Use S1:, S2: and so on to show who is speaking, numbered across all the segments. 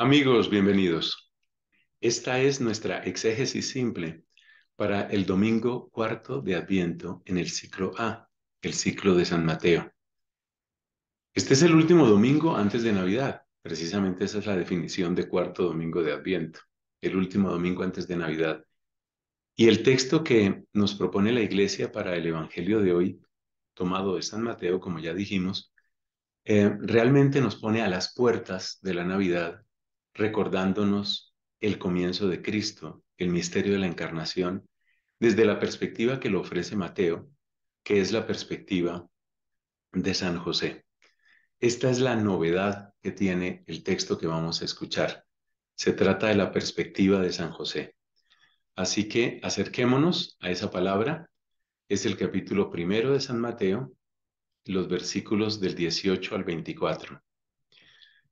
S1: Amigos, bienvenidos. Esta es nuestra exégesis simple para el domingo cuarto de Adviento en el ciclo A, el ciclo de San Mateo. Este es el último domingo antes de Navidad. Precisamente esa es la definición de cuarto domingo de Adviento, el último domingo antes de Navidad. Y el texto que nos propone la Iglesia para el Evangelio de hoy, tomado de San Mateo, como ya dijimos, eh, realmente nos pone a las puertas de la Navidad recordándonos el comienzo de Cristo, el misterio de la encarnación, desde la perspectiva que lo ofrece Mateo, que es la perspectiva de San José. Esta es la novedad que tiene el texto que vamos a escuchar. Se trata de la perspectiva de San José. Así que acerquémonos a esa palabra. Es el capítulo primero de San Mateo, los versículos del 18 al 24.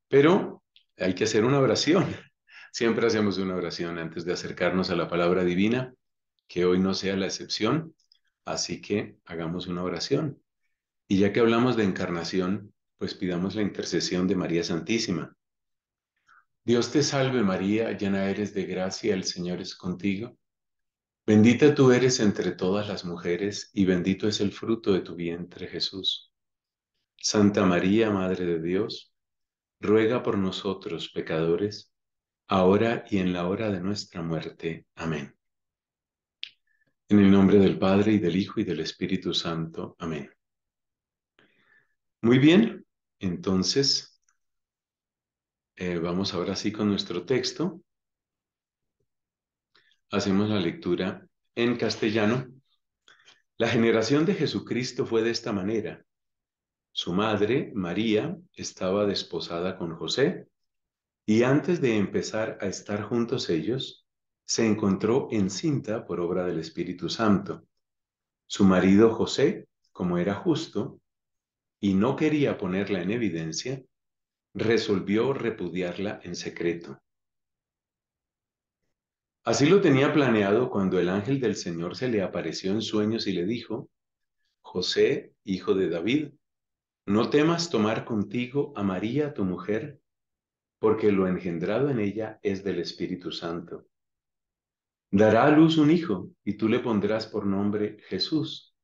S1: Pero hay que hacer una oración. Siempre hacemos una oración antes de acercarnos a la palabra divina, que hoy no sea la excepción, así que hagamos una oración. Y ya que hablamos de encarnación, pues pidamos la intercesión de María Santísima. Dios te salve María, llena eres de gracia, el Señor es contigo. Bendita tú eres entre todas las mujeres y bendito es el fruto de tu vientre Jesús. Santa María, Madre de Dios, ruega por nosotros pecadores, ahora y en la hora de nuestra muerte. Amén. En el nombre del Padre y del Hijo y del Espíritu Santo. Amén. Muy bien, entonces eh, vamos ahora sí con nuestro texto. Hacemos la lectura en castellano. La generación de Jesucristo fue de esta manera su madre, María, estaba desposada con José y antes de empezar a estar juntos ellos, se encontró encinta por obra del Espíritu Santo. Su marido José, como era justo y no quería ponerla en evidencia, resolvió repudiarla en secreto. Así lo tenía planeado cuando el ángel del Señor se le apareció en sueños y le dijo, José, hijo de David, no temas tomar contigo a María, tu mujer, porque lo engendrado en ella es del Espíritu Santo. Dará a luz un hijo, y tú le pondrás por nombre Jesús,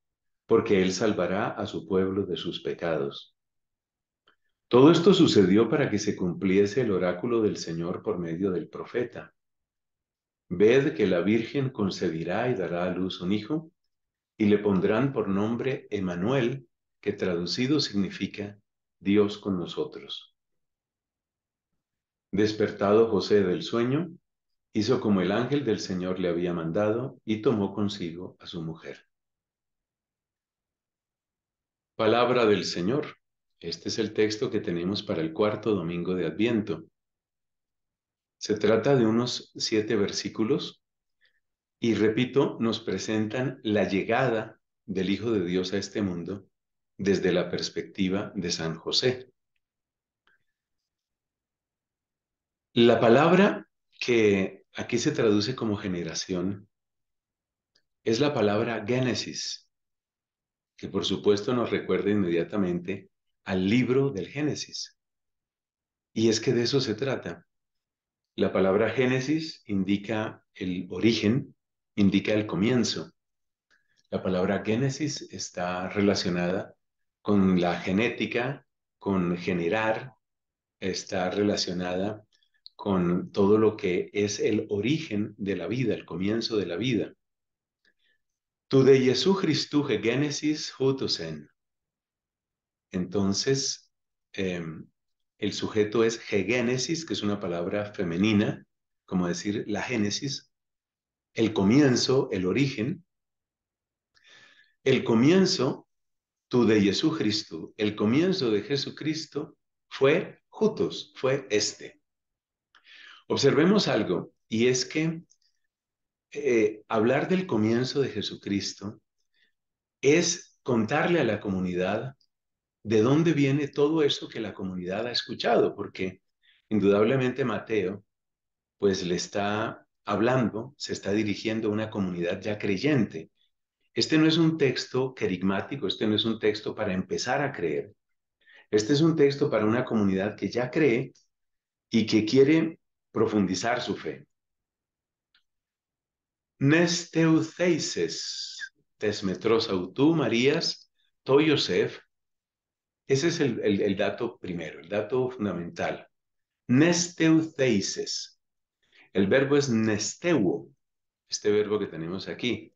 S1: porque él salvará a su pueblo de sus pecados. Todo esto sucedió para que se cumpliese el oráculo del Señor por medio del profeta. Ved que la Virgen concebirá y dará a luz un hijo, y le pondrán por nombre Emanuel, que traducido significa Dios con nosotros. Despertado José del sueño, hizo como el ángel del Señor le había mandado y tomó consigo a su mujer. Palabra del Señor. Este es el texto que tenemos para el cuarto domingo de Adviento. Se trata de unos siete versículos y, repito, nos presentan la llegada del Hijo de Dios a este mundo desde la perspectiva de San José. La palabra que aquí se traduce como generación es la palabra Génesis, que por supuesto nos recuerda inmediatamente al libro del Génesis. Y es que de eso se trata. La palabra Génesis indica el origen, indica el comienzo. La palabra Génesis está relacionada con la genética, con generar, está relacionada con todo lo que es el origen de la vida, el comienzo de la vida. Tu de Jesucristo, Entonces, em, el sujeto es Genesis, que es una palabra femenina, como decir la génesis, el comienzo, el origen. El comienzo tú de Jesucristo, el comienzo de Jesucristo fue Jutos, fue este. Observemos algo, y es que eh, hablar del comienzo de Jesucristo es contarle a la comunidad de dónde viene todo eso que la comunidad ha escuchado, porque indudablemente Mateo pues le está hablando, se está dirigiendo a una comunidad ya creyente, este no es un texto querigmático, este no es un texto para empezar a creer. Este es un texto para una comunidad que ya cree y que quiere profundizar su fe. Nesteuceises, metros autú, Marías, to Yosef. Ese es el, dato primero, el dato fundamental. Nesteuceises. El verbo es nesteuo, este verbo que tenemos aquí.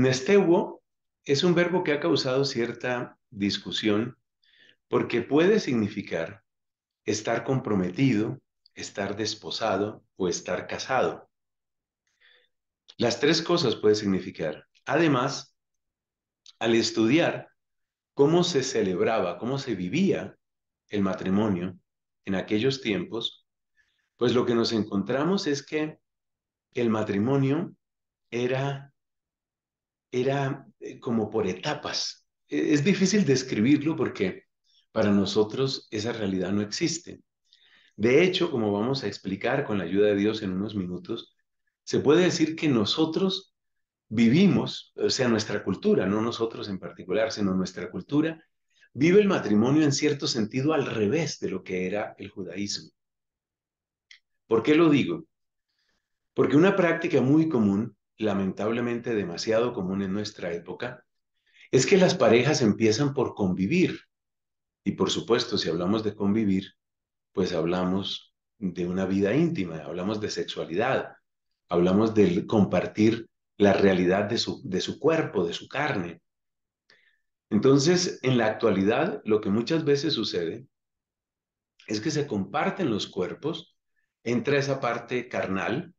S1: Nesteuo es un verbo que ha causado cierta discusión porque puede significar estar comprometido, estar desposado o estar casado. Las tres cosas puede significar. Además, al estudiar cómo se celebraba, cómo se vivía el matrimonio en aquellos tiempos, pues lo que nos encontramos es que el matrimonio era era eh, como por etapas. E, es difícil describirlo porque para nosotros esa realidad no existe. De hecho, como vamos a explicar con la ayuda de Dios en unos minutos, se puede decir que nosotros vivimos, o sea, nuestra cultura, no nosotros en particular, sino nuestra cultura, vive el matrimonio en cierto sentido al revés de lo que era el judaísmo. ¿Por qué lo digo? Porque una práctica muy común lamentablemente demasiado común en nuestra época, es que las parejas empiezan por convivir. Y por supuesto, si hablamos de convivir, pues hablamos de una vida íntima, hablamos de sexualidad, hablamos de compartir la realidad de su, de su cuerpo, de su carne. Entonces, en la actualidad, lo que muchas veces sucede es que se comparten los cuerpos, entre esa parte carnal,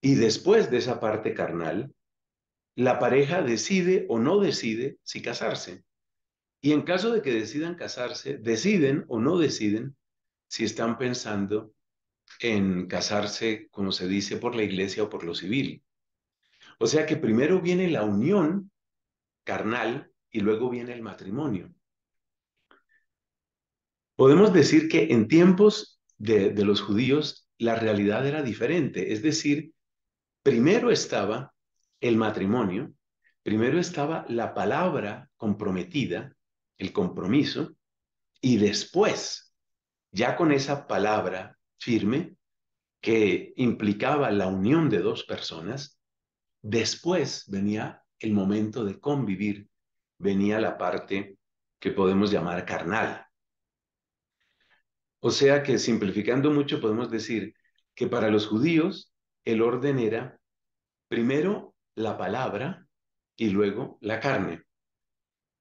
S1: y después de esa parte carnal, la pareja decide o no decide si casarse. Y en caso de que decidan casarse, deciden o no deciden si están pensando en casarse, como se dice, por la iglesia o por lo civil. O sea que primero viene la unión carnal y luego viene el matrimonio. Podemos decir que en tiempos de, los judíos la realidad era diferente, es decir, Primero estaba el matrimonio, primero estaba la palabra comprometida, el compromiso, y después, ya con esa palabra firme que implicaba la unión de dos personas, después venía el momento de convivir, venía la parte que podemos llamar carnal. O sea que simplificando mucho podemos decir que para los judíos el orden era primero la palabra y luego la carne.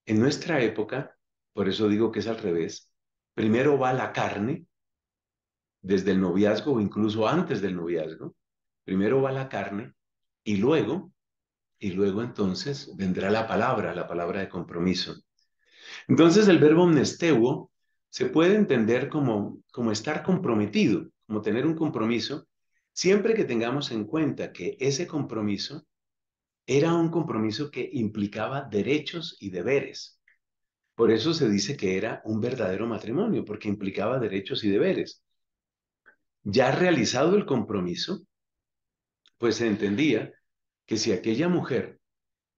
S1: En nuestra época, por eso digo que es al revés, primero va la carne, desde el noviazgo o incluso antes del noviazgo, primero va la carne y luego, y luego entonces vendrá la palabra, la palabra de compromiso. Entonces el verbo omnesteuo se puede entender como, como estar comprometido, como tener un compromiso, Siempre que tengamos en cuenta que ese compromiso era un compromiso que implicaba derechos y deberes. Por eso se dice que era un verdadero matrimonio, porque implicaba derechos y deberes. Ya realizado el compromiso, pues se entendía que si aquella mujer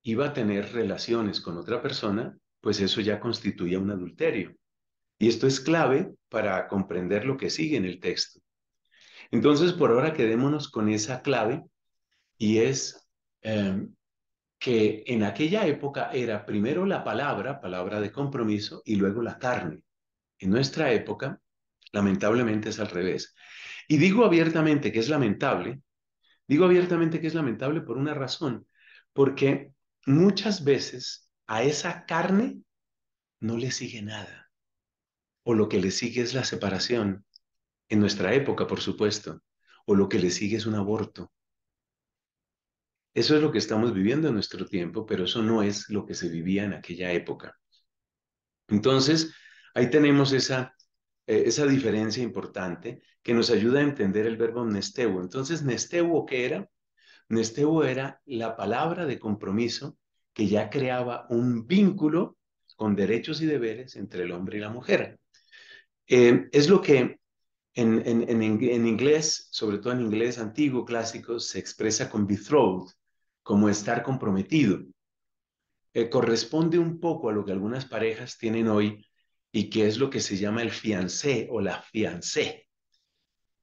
S1: iba a tener relaciones con otra persona, pues eso ya constituía un adulterio. Y esto es clave para comprender lo que sigue en el texto. Entonces, por ahora quedémonos con esa clave y es em, que en aquella época era primero la palabra, palabra de compromiso, y luego la carne. En nuestra época, lamentablemente es al revés. Y digo abiertamente que es lamentable, digo abiertamente que es lamentable por una razón, porque muchas veces a esa carne no le sigue nada, o lo que le sigue es la separación, en nuestra época, por supuesto, o lo que le sigue es un aborto. Eso es lo que estamos viviendo en nuestro tiempo, pero eso no es lo que se vivía en aquella época. Entonces, ahí tenemos esa, e, esa diferencia importante que nos ayuda a entender el verbo nesteuo. Entonces, nesteuo, ¿qué era? Nesteuo era la palabra de compromiso que ya creaba un vínculo con derechos y deberes entre el hombre y la mujer. Eh, es lo que en, inglés, sobre todo en inglés antiguo, clásico, se expresa con betrothed, como estar comprometido. Eh, corresponde un poco a lo que algunas parejas tienen hoy y que es lo que se llama el fiancé o la fiancé.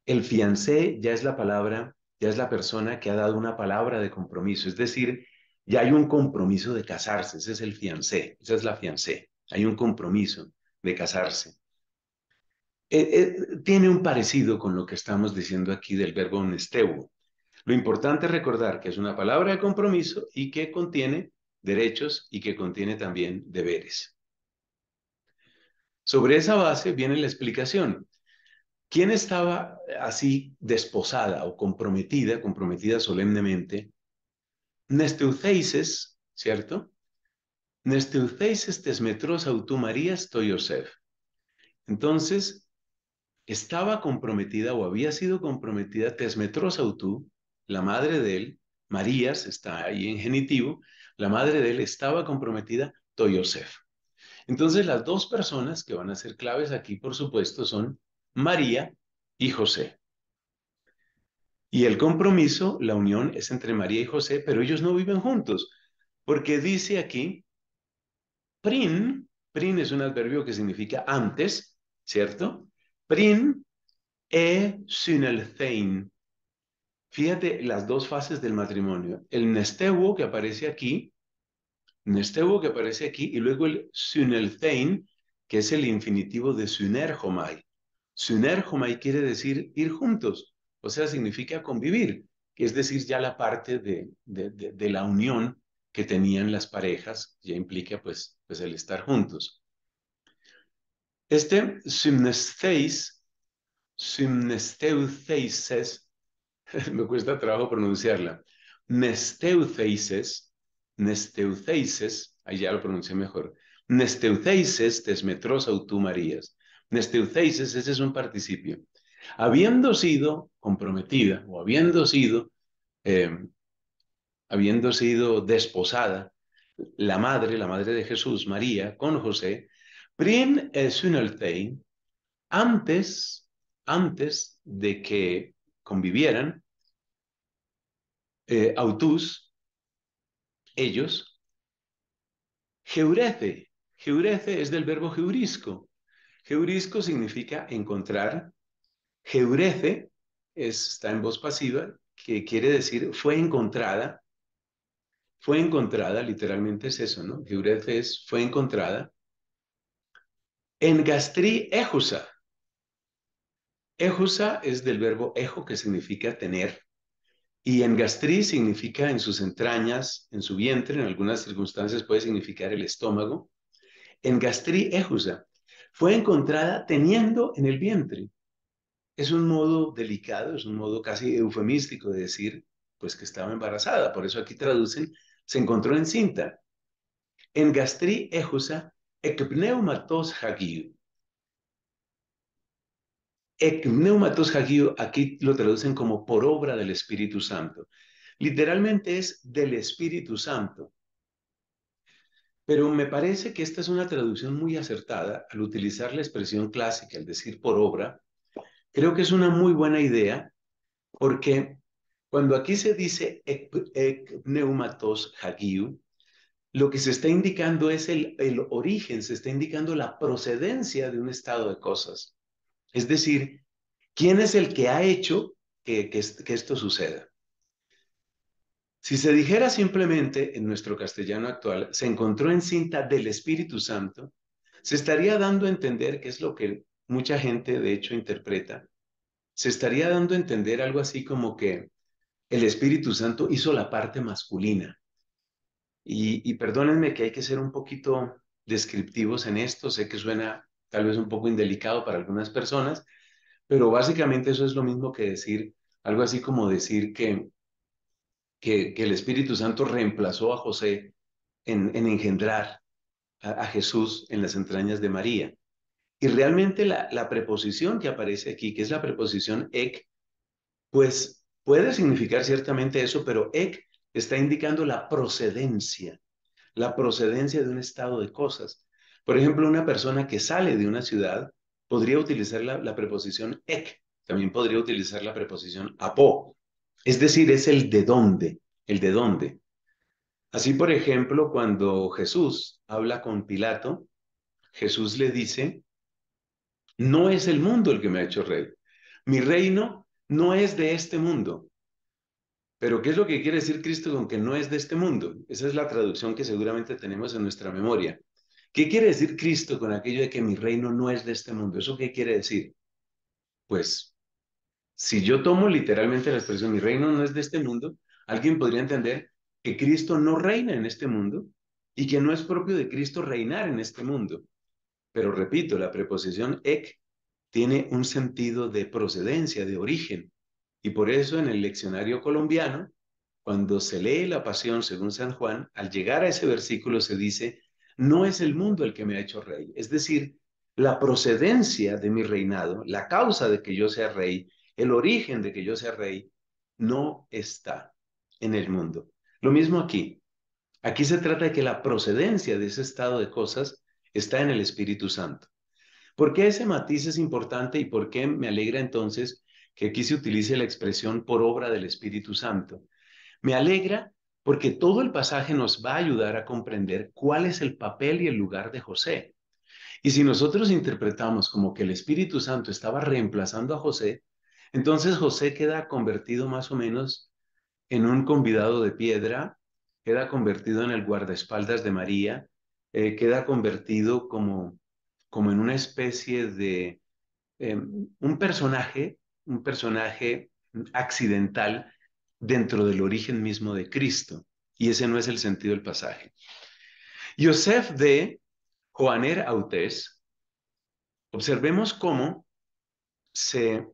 S1: El fiancé ya es la palabra, ya es la persona que ha dado una palabra de compromiso, es decir, ya hay un compromiso de casarse, ese es el fiancé, esa es la fiancé, hay un compromiso de casarse. Eh, eh, tiene un parecido con lo que estamos diciendo aquí del verbo Nesteu. Lo importante es recordar que es una palabra de compromiso y que contiene derechos y que contiene también deberes. Sobre esa base viene la explicación. ¿Quién estaba así desposada o comprometida, comprometida solemnemente? Nesteuceises, ¿cierto? Nesteuceises tesmetros autumarías toyosef. Entonces, estaba comprometida o había sido comprometida Tesmetrosautú, la madre de él, Marías, está ahí en genitivo, la madre de él estaba comprometida Toyosef. Entonces las dos personas que van a ser claves aquí, por supuesto, son María y José. Y el compromiso, la unión es entre María y José, pero ellos no viven juntos, porque dice aquí, prin, prin es un adverbio que significa antes, ¿cierto? Prin e sünelzein. Fíjate las dos fases del matrimonio. El nestewo que aparece aquí, nestewo que aparece aquí, y luego el sünelzein, que es el infinitivo de sunerhomai. Sunerhomai quiere decir ir juntos, o sea, significa convivir, es decir, ya la parte de, de la unión que tenían las parejas, ya implica pues, pues el estar juntos. Este simnesteis, simnesteuzeises, me cuesta trabajo pronunciarla, nesteuzeises, nesteuceises, ahí ya lo pronuncié mejor, nesteuzeises tesmetros Marías. Nesteuceises, ese es un participio. Habiendo sido comprometida o habiendo sido, eh, habiendo sido desposada, la madre, la madre de Jesús, María, con José, Prim antes, antes de que convivieran, eh, autus ellos, geurece, geurece es del verbo geurisco. Geurisco significa encontrar, geurece está en voz pasiva, que quiere decir fue encontrada, fue encontrada, literalmente es eso, ¿no? Geurece es fue encontrada en gastrí ejusa. Ejusa es del verbo ejo, que significa tener. Y en gastrí significa en sus entrañas, en su vientre, en algunas circunstancias puede significar el estómago. En gastrí ejusa fue encontrada teniendo en el vientre. Es un modo delicado, es un modo casi eufemístico de decir, pues que estaba embarazada. Por eso aquí traducen, se encontró en cinta. En gastrí ejusa Ekpneumatos hagiu. hagiu, aquí lo traducen como por obra del Espíritu Santo. Literalmente es del Espíritu Santo. Pero me parece que esta es una traducción muy acertada al utilizar la expresión clásica, al decir por obra. Creo que es una muy buena idea porque cuando aquí se dice ek, hagiu, lo que se está indicando es el, origen, se está indicando la procedencia de un estado de cosas. Es decir, ¿quién es el que ha hecho que, que esto suceda? Si se dijera simplemente en nuestro castellano actual, se encontró en cinta del Espíritu Santo, se estaría dando a entender, que es lo que mucha gente de hecho interpreta, se estaría dando a entender algo así como que el Espíritu Santo hizo la parte masculina y, perdónenme que hay que ser un poquito descriptivos en esto, sé que suena tal vez un poco indelicado para algunas personas, pero básicamente eso es lo mismo que decir, algo así como decir que, que, el Espíritu Santo reemplazó a José en, engendrar a, Jesús en las entrañas de María. Y realmente la, preposición que aparece aquí, que es la preposición EC, pues puede significar ciertamente eso, pero EC, está indicando la procedencia, la procedencia de un estado de cosas. Por ejemplo, una persona que sale de una ciudad podría utilizar la, preposición ek, también podría utilizar la preposición apo, es decir, es el de dónde, el de dónde. Así, por ejemplo, cuando Jesús habla con Pilato, Jesús le dice, no es el mundo el que me ha hecho rey, mi reino no es de este mundo. Pero ¿qué es lo que quiere decir Cristo con que no es de este mundo? Esa es la traducción que seguramente tenemos en nuestra memoria. ¿Qué quiere decir Cristo con aquello de que mi reino no es de este mundo? ¿Eso qué quiere decir? Pues, si yo tomo literalmente la expresión mi reino no es de este mundo, alguien podría entender que Cristo no reina en este mundo y que no es propio de Cristo reinar en este mundo. Pero repito, la preposición ek tiene un sentido de procedencia, de origen. Y por eso en el leccionario colombiano, cuando se lee la pasión según San Juan, al llegar a ese versículo se dice, no es el mundo el que me ha hecho rey. Es decir, la procedencia de mi reinado, la causa de que yo sea rey, el origen de que yo sea rey, no está en el mundo. Lo mismo aquí. Aquí se trata de que la procedencia de ese estado de cosas está en el Espíritu Santo. ¿Por qué ese matiz es importante y por qué me alegra entonces que aquí se utilice la expresión por obra del Espíritu Santo. Me alegra porque todo el pasaje nos va a ayudar a comprender cuál es el papel y el lugar de José. Y si nosotros interpretamos como que el Espíritu Santo estaba reemplazando a José, entonces José queda convertido más o menos en un convidado de piedra, queda convertido en el guardaespaldas de María, eh, queda convertido como, como en una especie de em, un personaje un personaje accidental dentro del origen mismo de Cristo. Y ese no es el sentido del pasaje. Yosef de Joaner Autés, observemos cómo se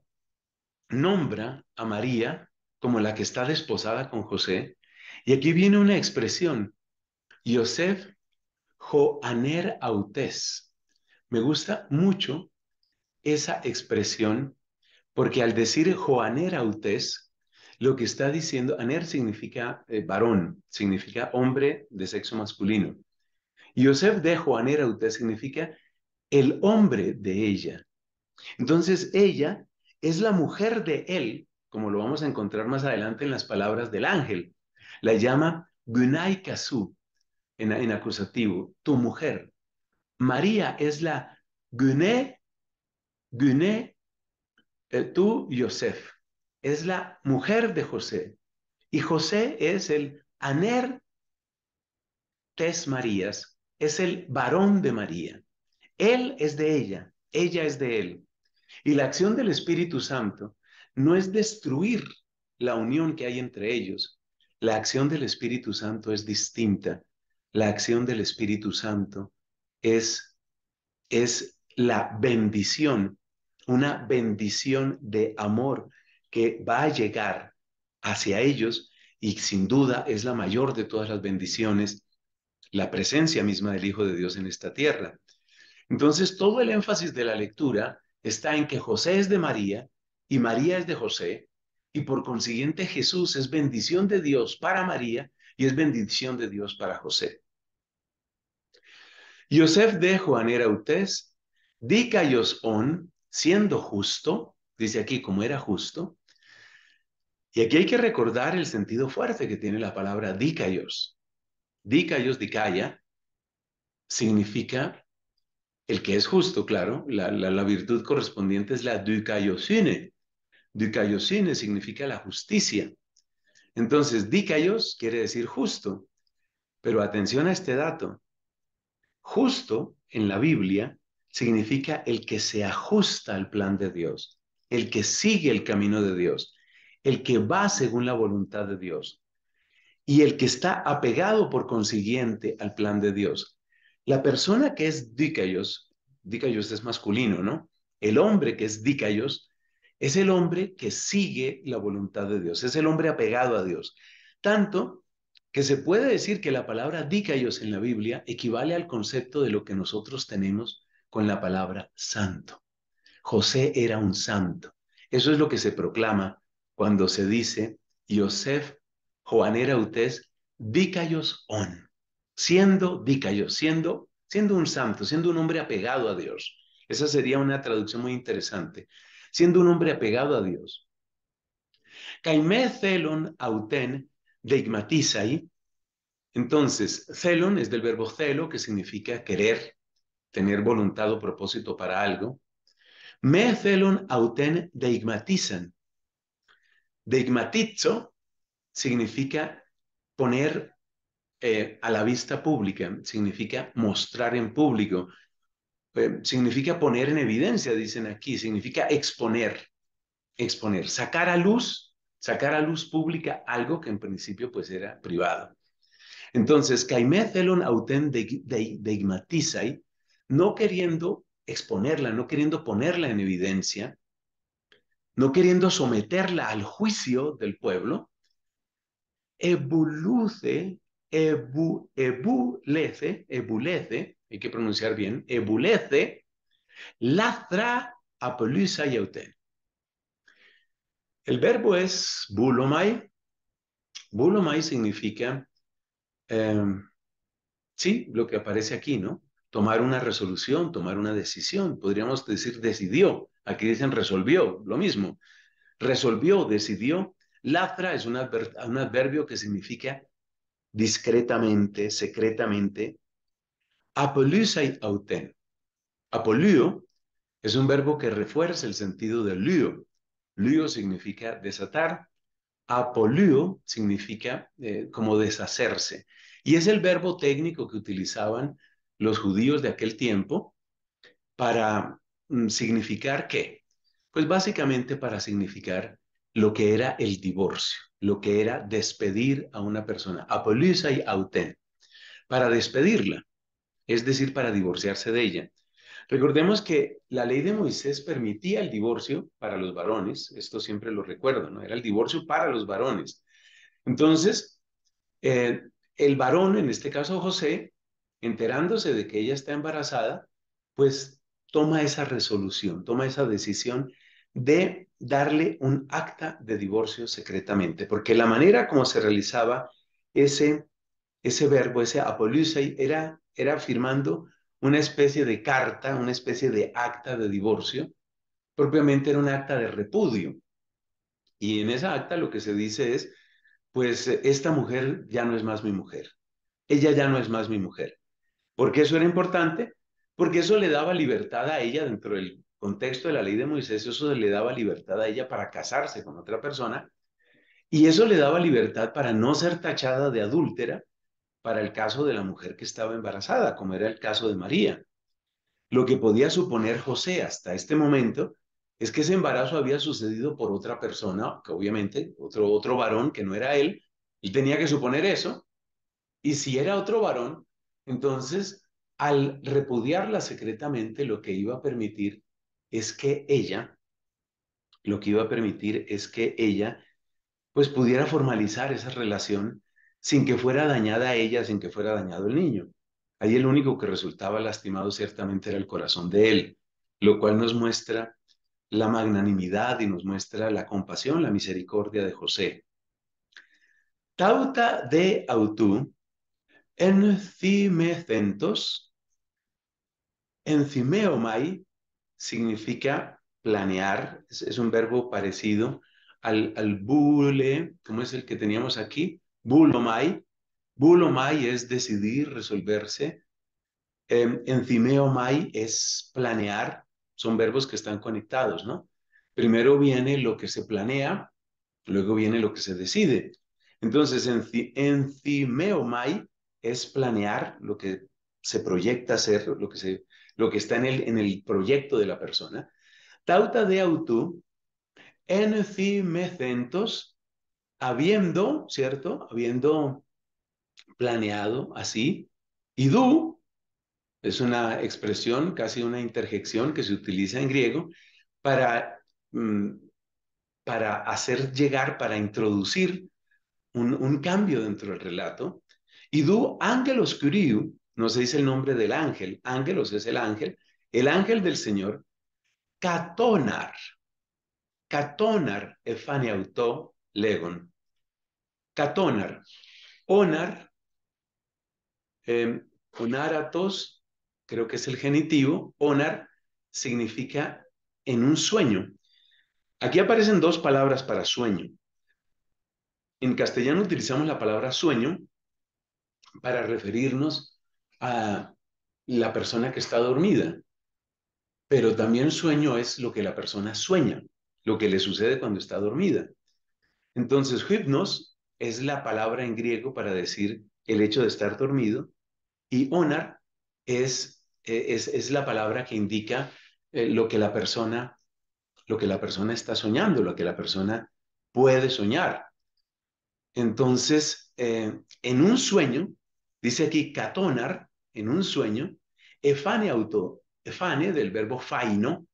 S1: nombra a María como la que está desposada con José. Y aquí viene una expresión, Yosef Joaner Autés. Me gusta mucho esa expresión porque al decir Joaner lo que está diciendo, Aner significa eh, varón, significa hombre de sexo masculino. Yosef de Joaner significa el hombre de ella. Entonces ella es la mujer de él, como lo vamos a encontrar más adelante en las palabras del ángel. La llama Gunai Kazu, en, acusativo, tu mujer. María es la Guné, Guné. Eh, tú, Yosef, es la mujer de José. Y José es el aner tes Marías, es el varón de María. Él es de ella, ella es de él. Y la acción del Espíritu Santo no es destruir la unión que hay entre ellos. La acción del Espíritu Santo es distinta. La acción del Espíritu Santo es, es la bendición una bendición de amor que va a llegar hacia ellos y sin duda es la mayor de todas las bendiciones, la presencia misma del Hijo de Dios en esta tierra. Entonces, todo el énfasis de la lectura está en que José es de María y María es de José, y por consiguiente Jesús es bendición de Dios para María y es bendición de Dios para José. Yosef de era Utes, dica on, siendo justo, dice aquí como era justo, y aquí hay que recordar el sentido fuerte que tiene la palabra dikaios. Dikaios, dikaya, significa el que es justo, claro, la, virtud correspondiente es la dikaiosine. Dikaiosine significa la justicia. Entonces, dikaios quiere decir justo, pero atención a este dato. Justo en la Biblia significa el que se ajusta al plan de Dios, el que sigue el camino de Dios, el que va según la voluntad de Dios y el que está apegado por consiguiente al plan de Dios. La persona que es dicayos, dicayos es masculino, ¿no? El hombre que es dicayos es el hombre que sigue la voluntad de Dios, es el hombre apegado a Dios. Tanto que se puede decir que la palabra dicayos en la Biblia equivale al concepto de lo que nosotros tenemos con la palabra santo. José era un santo. Eso es lo que se proclama cuando se dice, Yosef, Joanera Utes, dicayos on, siendo dicayos, siendo, siendo un santo, siendo un hombre apegado a Dios. Esa sería una traducción muy interesante. Siendo un hombre apegado a Dios. Caimé celon auten deigmatisai. Entonces, celon es del verbo celo, que significa querer, tener voluntad o propósito para algo. Me felon auten deigmatizan. Deigmatizo significa poner eh, a la vista pública, significa mostrar en público, eh, significa poner en evidencia, dicen aquí, significa exponer, exponer, sacar a luz, sacar a luz pública algo que en principio pues era privado. Entonces, caimé felon auten deigmatizai no queriendo exponerla, no queriendo ponerla en evidencia, no queriendo someterla al juicio del pueblo, ebuluce, ebulece, ebulece, hay que pronunciar bien, ebulece, lazra y yauten. El verbo es bulomai. Bulomai significa, em, sí, lo que aparece aquí, ¿no? tomar una resolución, tomar una decisión. Podríamos decir decidió. Aquí dicen resolvió, lo mismo. Resolvió, decidió. Lafra es un, adverbio que significa discretamente, secretamente. Apolusai auten. Apolio es un verbo que refuerza el sentido de lúo. Lúo significa desatar. Apolio significa eh, como deshacerse. Y es el verbo técnico que utilizaban los judíos de aquel tiempo para mm, significar qué? Pues básicamente para significar lo que era el divorcio, lo que era despedir a una persona, apolisa y auten, para despedirla, es decir, para divorciarse de ella. Recordemos que la ley de Moisés permitía el divorcio para los varones, esto siempre lo recuerdo, ¿no? Era el divorcio para los varones. Entonces, eh, el varón, en este caso José, enterándose de que ella está embarazada, pues toma esa resolución, toma esa decisión de darle un acta de divorcio secretamente, porque la manera como se realizaba ese, ese verbo, ese apolusei, era, era firmando una especie de carta, una especie de acta de divorcio, propiamente era un acta de repudio. Y en esa acta lo que se dice es, pues esta mujer ya no es más mi mujer, ella ya no es más mi mujer. ¿Por qué eso era importante? Porque eso le daba libertad a ella dentro del contexto de la ley de Moisés, eso le daba libertad a ella para casarse con otra persona y eso le daba libertad para no ser tachada de adúltera para el caso de la mujer que estaba embarazada, como era el caso de María. Lo que podía suponer José hasta este momento es que ese embarazo había sucedido por otra persona, que obviamente otro, otro varón que no era él, y tenía que suponer eso. Y si era otro varón, entonces, al repudiarla secretamente, lo que iba a permitir es que ella, lo que iba a permitir es que ella, pues pudiera formalizar esa relación sin que fuera dañada ella, sin que fuera dañado el niño. Ahí el único que resultaba lastimado ciertamente era el corazón de él, lo cual nos muestra la magnanimidad y nos muestra la compasión, la misericordia de José. Tauta de Autú encimecentos, encimeomai significa planear, es, un verbo parecido al, al bule, como es el que teníamos aquí, bulomai. Bulomai es decidir, resolverse. Eh, em, encimeomai es planear, son verbos que están conectados, ¿no? Primero viene lo que se planea, luego viene lo que se decide. Entonces, encimeomai es planear lo que se proyecta hacer, lo que, se, lo que está en el, en el proyecto de la persona. Tauta de autú, en mecentos, habiendo, ¿cierto? Habiendo planeado así, idú, es una expresión, casi una interjección que se utiliza en griego para, mm, para hacer llegar, para introducir un cambio dentro del relato, y du ángelos curiu, no se dice el nombre del ángel, ángelos es el ángel, el ángel del Señor, catonar, catonar efane auto legon, catonar, onar, em, onaratos, creo que es el genitivo, onar significa en un sueño. Aquí aparecen dos palabras para sueño. En castellano utilizamos la palabra sueño para referirnos a la persona que está dormida. Pero también sueño es lo que la persona sueña, lo que le sucede cuando está dormida. Entonces, hipnos es la palabra en griego para decir el hecho de estar dormido y onar es, e, es, la palabra que indica eh, lo que la persona lo que la persona está soñando, lo que la persona puede soñar. Entonces, eh, en un sueño, Dice aquí catonar, en un sueño, efane auto, efane del verbo faino,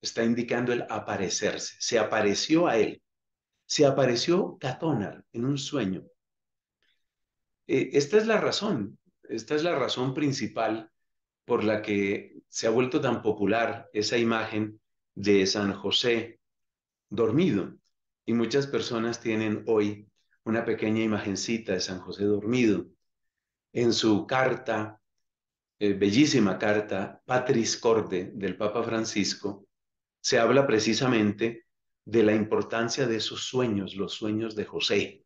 S1: está indicando el aparecerse. Se apareció a él. Se apareció catonar en un sueño. Eh, esta es la razón, esta es la razón principal por la que se ha vuelto tan popular esa imagen de San José dormido. Y muchas personas tienen hoy una pequeña imagencita de San José dormido en su carta, eh, bellísima carta, Patris Corde del Papa Francisco, se habla precisamente de la importancia de esos sueños, los sueños de José.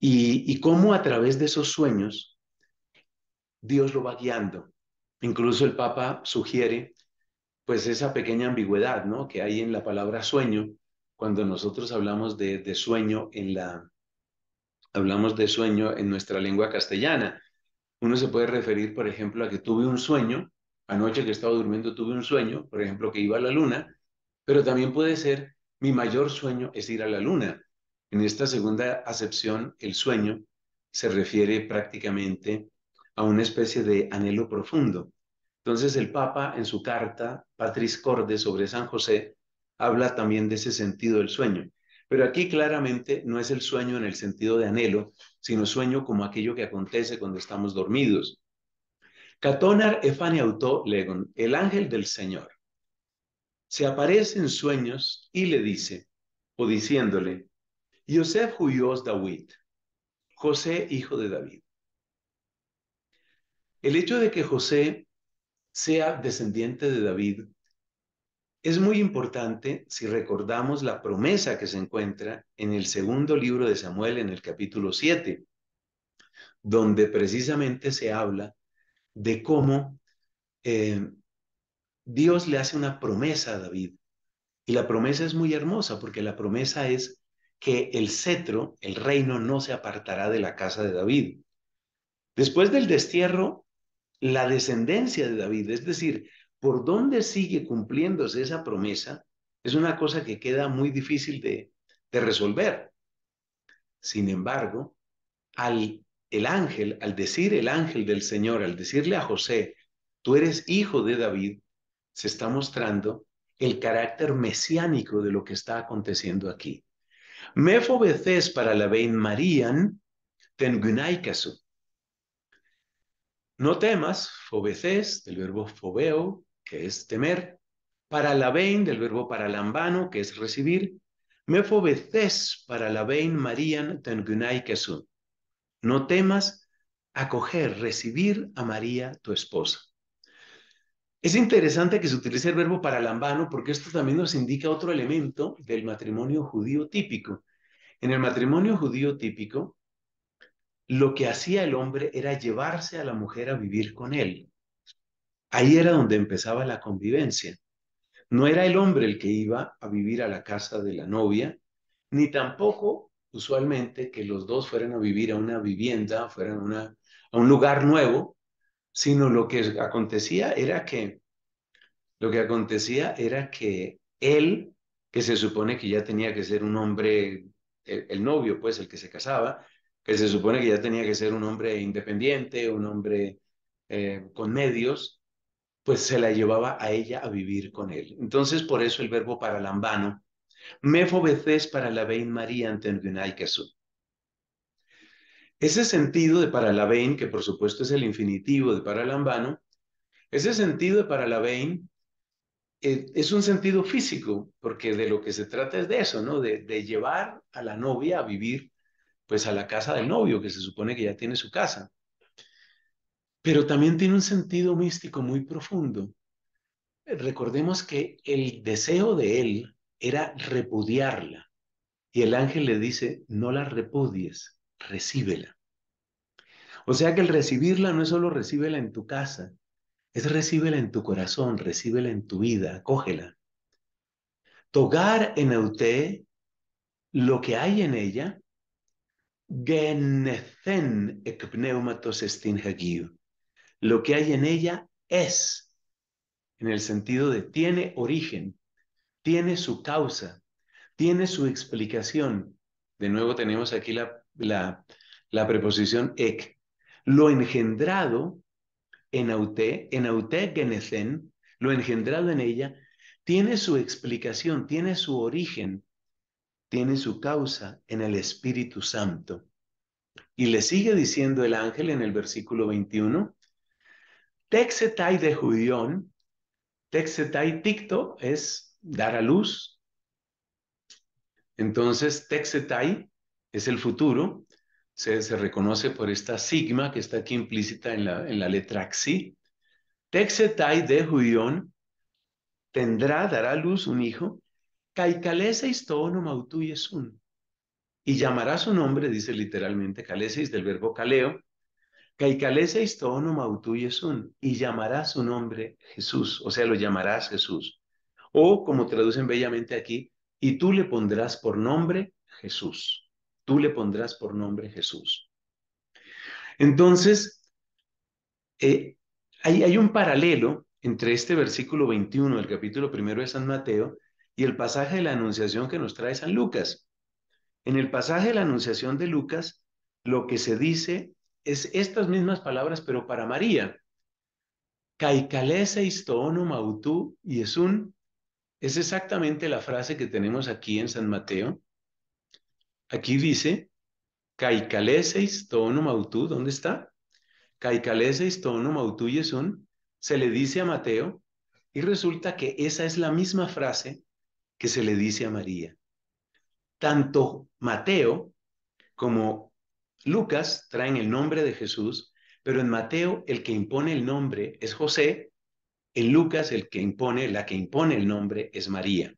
S1: Y, cómo a través de esos sueños Dios lo va guiando. Incluso el Papa sugiere pues esa pequeña ambigüedad ¿no? que hay en la palabra sueño, cuando nosotros hablamos de, de sueño en la, hablamos de sueño en nuestra lengua castellana. Uno se puede referir, por ejemplo, a que tuve un sueño, anoche que estaba durmiendo tuve un sueño, por ejemplo, que iba a la luna, pero también puede ser mi mayor sueño es ir a la luna. En esta segunda acepción, el sueño se refiere prácticamente a una especie de anhelo profundo. Entonces el Papa en su carta Patris Corde sobre San José habla también de ese sentido del sueño. Pero aquí claramente no es el sueño en el sentido de anhelo, sino sueño como aquello que acontece cuando estamos dormidos. Catonar Efaniautó legon, el ángel del Señor, se aparece en sueños y le dice, o diciéndole, Yosef David, José hijo de David. El hecho de que José sea descendiente de David es muy importante si recordamos la promesa que se encuentra en el segundo libro de Samuel, en el capítulo 7, donde precisamente se habla de cómo eh, Dios le hace una promesa a David. Y la promesa es muy hermosa porque la promesa es que el cetro, el reino, no se apartará de la casa de David. Después del destierro, la descendencia de David, es decir, por dónde sigue cumpliéndose esa promesa es una cosa que queda muy difícil de, resolver. Sin embargo, al el ángel, al decir el ángel del Señor, al decirle a José, tú eres hijo de David, se está mostrando el carácter mesiánico de lo que está aconteciendo aquí. Mefobeces para la vein Marían tengunaikasu. No temas, fobecés, del verbo fobeo, que es temer, para la vein, del verbo para lambano, que es recibir, me mefobeces para la vein marian tengunai kesun. No temas acoger, recibir a María, tu esposa. Es interesante que se utilice el verbo para lambano porque esto también nos indica otro elemento del matrimonio judío típico. En el matrimonio judío típico, lo que hacía el hombre era llevarse a la mujer a vivir con él. Ahí era donde empezaba la convivencia. No era el hombre el que iba a vivir a la casa de la novia, ni tampoco usualmente que los dos fueran a vivir a una vivienda, fueran a un lugar nuevo, sino lo que acontecía era que lo que acontecía era que él, que se supone que ya tenía que ser un hombre, el, novio, pues el que se casaba, que se supone que ya tenía que ser un hombre independiente, un hombre eh, con medios, pues se la llevaba a ella a vivir con él. Entonces, por eso el verbo para lambano, mefobeces para la vein María que Ese sentido de para la vein, que por supuesto es el infinitivo de para lambano, ese sentido de para la vein eh, es un sentido físico, porque de lo que se trata es de eso, ¿no? De, de llevar a la novia a vivir, pues a la casa del novio, que se supone que ya tiene su casa pero también tiene un sentido místico muy profundo. Recordemos que el deseo de él era repudiarla y el ángel le dice, no la repudies, recíbela. O sea que el recibirla no es solo recíbela en tu casa, es recíbela en tu corazón, recíbela en tu vida, cógela. Togar en auté lo que hay en ella, genethen ekpneumatos estin lo que hay en ella es, en el sentido de tiene origen, tiene su causa, tiene su explicación. De nuevo tenemos aquí la, la, preposición ek. Lo engendrado en auté, en auté genesen, lo engendrado en ella, tiene su explicación, tiene su origen, tiene su causa en el Espíritu Santo. Y le sigue diciendo el ángel en el versículo 21, Texetai de judión, texetai ticto es dar a luz. Entonces, texetai es el futuro, se, reconoce por esta sigma que está aquí implícita en la, en la letra xi. Texetai de judión tendrá, dará a luz un hijo, y llamará su nombre, dice literalmente, caleseis del verbo caleo, Caicalese y llamarás su nombre Jesús, o sea, lo llamarás Jesús. O, como traducen bellamente aquí, y tú le pondrás por nombre Jesús. Tú le pondrás por nombre Jesús. Entonces, eh, hay, hay un paralelo entre este versículo 21 del capítulo primero de San Mateo y el pasaje de la Anunciación que nos trae San Lucas. En el pasaje de la Anunciación de Lucas, lo que se dice es estas mismas palabras, pero para María. Caicalese tonu mautú y es un, es exactamente la frase que tenemos aquí en San Mateo. Aquí dice, caicalese ¿dónde está? Caicalese tonu mautú y es un, se le dice a Mateo y resulta que esa es la misma frase que se le dice a María. Tanto Mateo como Lucas traen el nombre de Jesús, pero en Mateo el que impone el nombre es José, en Lucas el que impone, la que impone el nombre es María.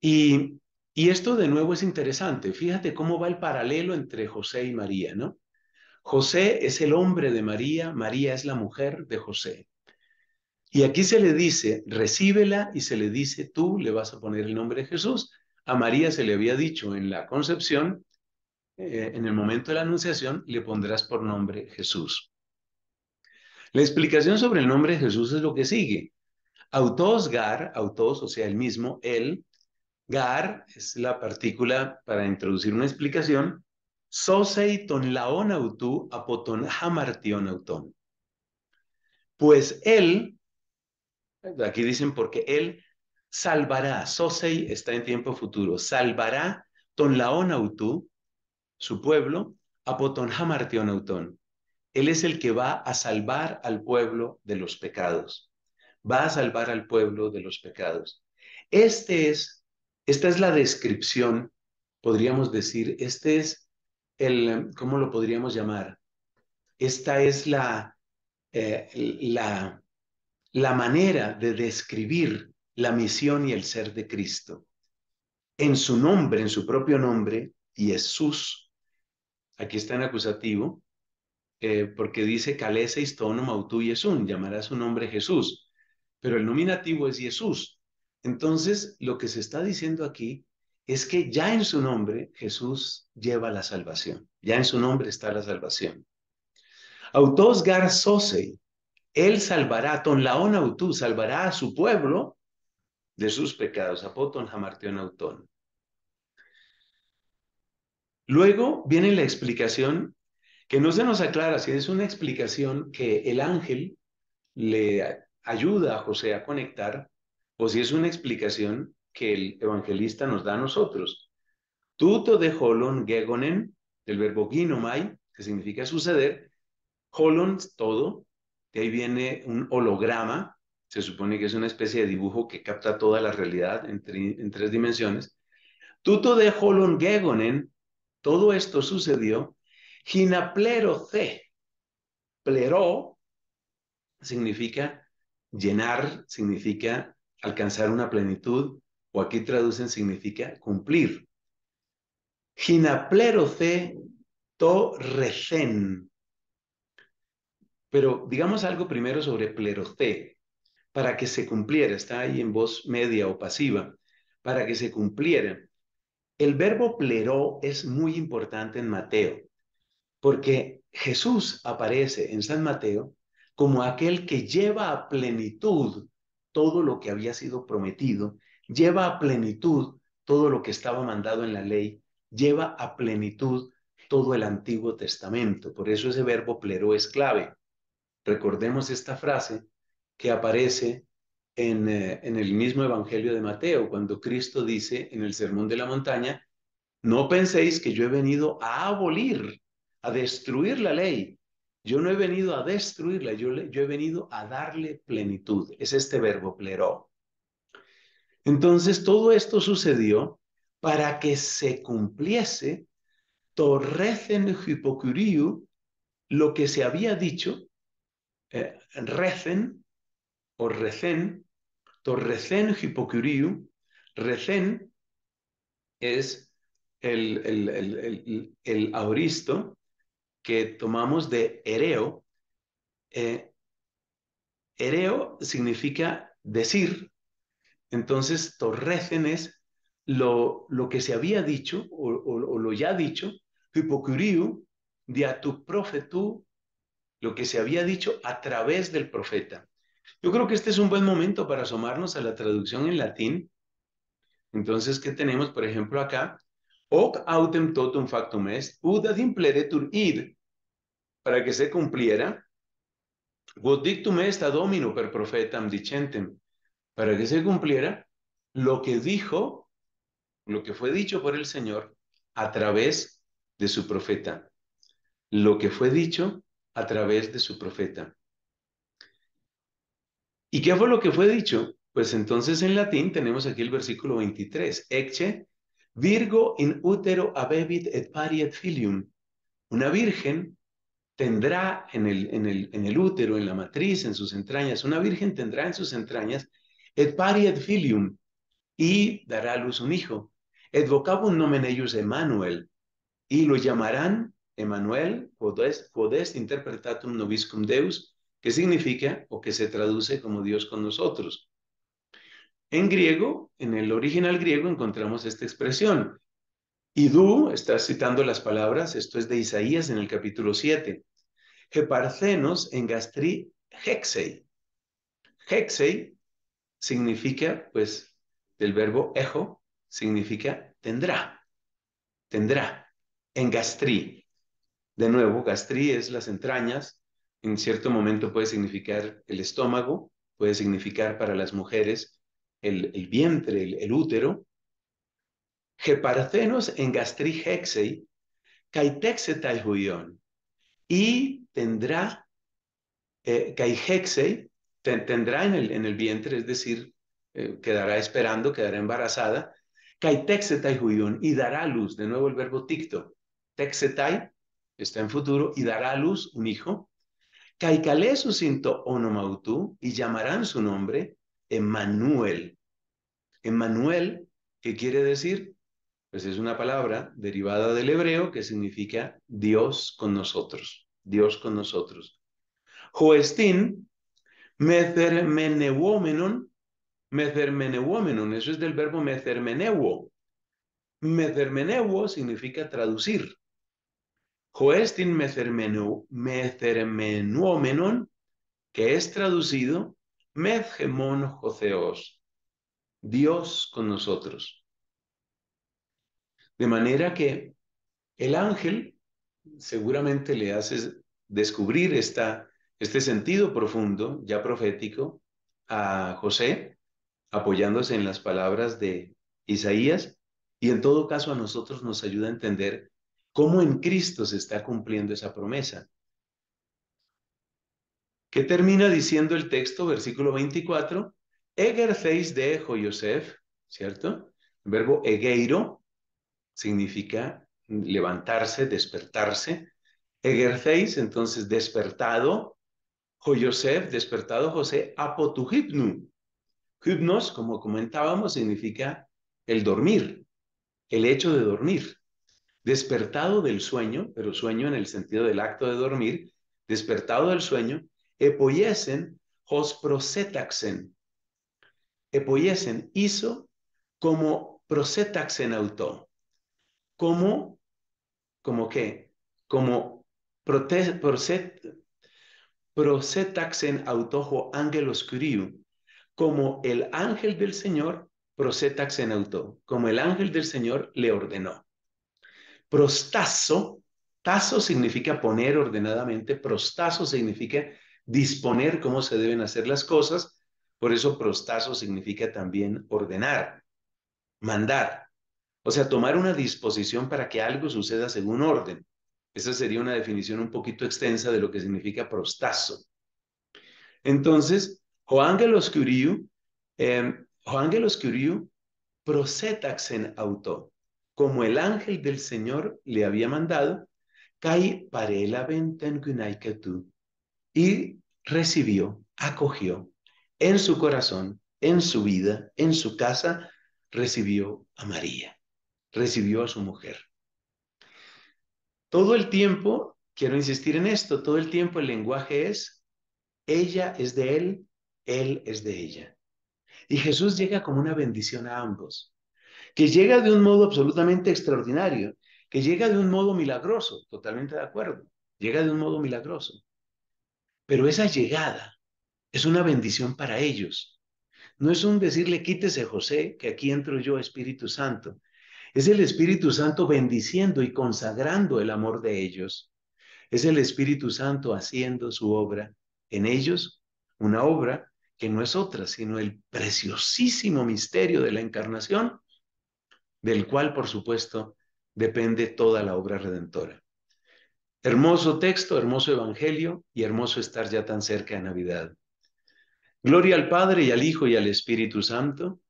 S1: Y, y esto de nuevo es interesante, fíjate cómo va el paralelo entre José y María, ¿no? José es el hombre de María, María es la mujer de José. Y aquí se le dice, recíbela y se le dice, tú le vas a poner el nombre de Jesús. A María se le había dicho en la concepción, eh, en el momento de la anunciación le pondrás por nombre Jesús. La explicación sobre el nombre de Jesús es lo que sigue. Autos gar, autos, o sea, el mismo, él. Gar es la partícula para introducir una explicación. ton laon autu apoton hamartion auton. Pues él, aquí dicen porque él salvará, sosei está en tiempo futuro, salvará ton laon autu su pueblo, Apotón Hamartionautón. Él es el que va a salvar al pueblo de los pecados. Va a salvar al pueblo de los pecados. Este es, esta es la descripción, podríamos decir, este es el, ¿cómo lo podríamos llamar? Esta es la, eh, la, la manera de describir la misión y el ser de Cristo. En su nombre, en su propio nombre, Jesús Aquí está en acusativo, eh, porque dice caleseis tonum autu yesun, llamará su nombre Jesús, pero el nominativo es Jesús. Entonces, lo que se está diciendo aquí es que ya en su nombre Jesús lleva la salvación, ya en su nombre está la salvación. Autos gar sosei, él salvará, ton laon autu, salvará a su pueblo de sus pecados, apoton jamartión autón Luego viene la explicación que no se nos aclara si es una explicación que el ángel le ayuda a José a conectar o si es una explicación que el evangelista nos da a nosotros. Tuto de holon gegonen, del verbo ginomai, que significa suceder, holon todo, de ahí viene un holograma, se supone que es una especie de dibujo que capta toda la realidad en, tres dimensiones. Tuto de holon gegonen todo esto sucedió. Ginaplero C. significa llenar, significa alcanzar una plenitud, o aquí traducen significa cumplir. Ginapleroce to Pero digamos algo primero sobre pleroce, para que se cumpliera, está ahí en voz media o pasiva, para que se cumpliera. El verbo pleró es muy importante en Mateo, porque Jesús aparece en San Mateo como aquel que lleva a plenitud todo lo que había sido prometido, lleva a plenitud todo lo que estaba mandado en la ley, lleva a plenitud todo el Antiguo Testamento. Por eso ese verbo pleró es clave. Recordemos esta frase que aparece eh, en, el mismo Evangelio de Mateo, cuando Cristo dice en el Sermón de la Montaña, no penséis que yo he venido a abolir, a destruir la ley. Yo no he venido a destruirla, yo, yo he venido a darle plenitud. Es este verbo pleró. Entonces, todo esto sucedió para que se cumpliese torrecen hipocuriu lo que se había dicho, eh, recen o recén, to recén recén es el, el, auristo que tomamos de ereo. hereo eh, ereo significa decir. Entonces, torrecen es lo, lo, que se había dicho o, lo ya dicho, hipocuriu, de a tu lo que se había dicho a través del profeta. Yo creo que este es un buen momento para asomarnos a la traducción en latín. Entonces, ¿qué tenemos, por ejemplo, acá? Hoc autem totum factum est, ut ad id, para que se cumpliera, quod dictum est ad per profetam dicentem, para que se cumpliera lo que dijo, lo que fue dicho por el Señor a través de su profeta. Lo que fue dicho a través de su profeta. ¿Y qué fue lo que fue dicho? Pues entonces en latín tenemos aquí el versículo 23, Ecce Virgo in utero abebit et pariet filium. Una virgen tendrá en el, en, el, en el útero, en la matriz, en sus entrañas, una virgen tendrá en sus entrañas et pariet filium y dará a luz un hijo. Et vocabum nomen eius Emmanuel y lo llamarán Emmanuel, podest interpretatum noviscum Deus, que significa o que se traduce como Dios con nosotros. En griego, en el original griego, encontramos esta expresión. Idú estás citando las palabras, esto es de Isaías en el capítulo 7. Heparcenos en gastri hexei. Hexei significa, pues, del verbo ejo, significa tendrá. Tendrá. En gastri. De nuevo, gastri es las entrañas, en cierto momento puede significar el estómago, puede significar para las mujeres el, vientre, el, útero. geparcenos en gastri y tendrá, eh, tendrá en el, en el vientre, es decir, eh, quedará esperando, quedará embarazada, huion, y dará luz, de nuevo el verbo ticto, texetai, está en futuro, y dará luz un hijo, Caicalé cinto onomautú y llamarán su nombre Emmanuel. Emmanuel, ¿qué quiere decir? Pues es una palabra derivada del hebreo que significa Dios con nosotros. Dios con nosotros. Joestín, methermenewomenon, methermenewomenon, eso es del verbo methermenewo. Methermenewo significa traducir. Joestin mecermenuomenon, que es traducido Mezgemon Joseos, Dios con nosotros. De manera que el ángel seguramente le hace descubrir esta, este sentido profundo, ya profético, a José, apoyándose en las palabras de Isaías, y en todo caso a nosotros nos ayuda a entender cómo en Cristo se está cumpliendo esa promesa. ¿Qué termina diciendo el texto, versículo 24? Egerceis de joyosef, ¿cierto? El verbo egeiro significa levantarse, despertarse. Egerceis, entonces despertado. Joyosef, despertado José, apotujipnu. Hipnos, como comentábamos, significa el dormir, el hecho de dormir. Despertado del sueño, pero sueño en el sentido del acto de dormir, despertado del sueño, epoyesen, hos prosetaxen. Epoyesen hizo como prosetaxen auto. Como, como qué? Como prosetaxen autojo ángelos curiu. Como el ángel del Señor, prosetaxen auto. Como el ángel del Señor le ordenó. Prostazo, tazo significa poner ordenadamente, prostazo significa disponer cómo se deben hacer las cosas, por eso prostazo significa también ordenar, mandar, o sea, tomar una disposición para que algo suceda según orden. Esa sería una definición un poquito extensa de lo que significa prostazo. Entonces, Joángelos curiu, eh, em, Joángelos prosetaxen auto como el ángel del Señor le había mandado, y recibió, acogió en su corazón, en su vida, en su casa, recibió a María, recibió a su mujer. Todo el tiempo, quiero insistir en esto, todo el tiempo el lenguaje es, ella es de él, él es de ella. Y Jesús llega como una bendición a ambos que llega de un modo absolutamente extraordinario, que llega de un modo milagroso, totalmente de acuerdo, llega de un modo milagroso. Pero esa llegada es una bendición para ellos. No es un decirle quítese José, que aquí entro yo, Espíritu Santo. Es el Espíritu Santo bendiciendo y consagrando el amor de ellos. Es el Espíritu Santo haciendo su obra en ellos, una obra que no es otra, sino el preciosísimo misterio de la encarnación del cual, por supuesto, depende toda la obra redentora. Hermoso texto, hermoso evangelio y hermoso estar ya tan cerca de Navidad. Gloria al Padre y al Hijo y al Espíritu Santo,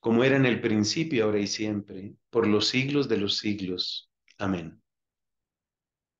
S1: como era en el principio, ahora y siempre, por los siglos de los siglos. Amén.